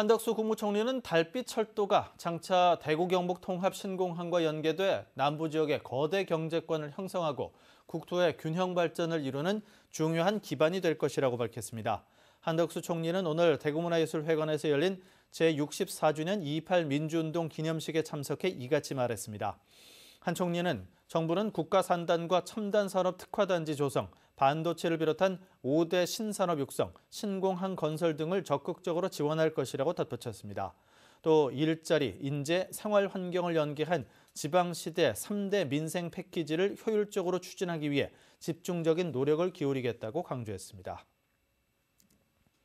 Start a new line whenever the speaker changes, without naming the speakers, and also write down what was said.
한덕수 국무총리는 달빛 철도가 장차 대구 경북 통합 신공항과 연계돼 남부 지역의 거대 경제권을 형성하고 국토의 균형 발전을 이루는 중요한 기반이 될 것이라고 밝혔습니다. 한덕수 총리는 오늘 대구문화예술회관에서 열린 제64주년 2 8 민주운동 기념식에 참석해 이같이 말했습니다. 한 총리는 정부는 국가 산단과 첨단 산업 특화단지 조성, 반도체를 비롯한 5대 신산업 육성, 신공항 건설 등을 적극적으로 지원할 것이라고 덧붙였습니다. 또 일자리, 인재, 생활 환경을 연계한 지방시대 3대 민생 패키지를 효율적으로 추진하기 위해 집중적인 노력을 기울이겠다고 강조했습니다.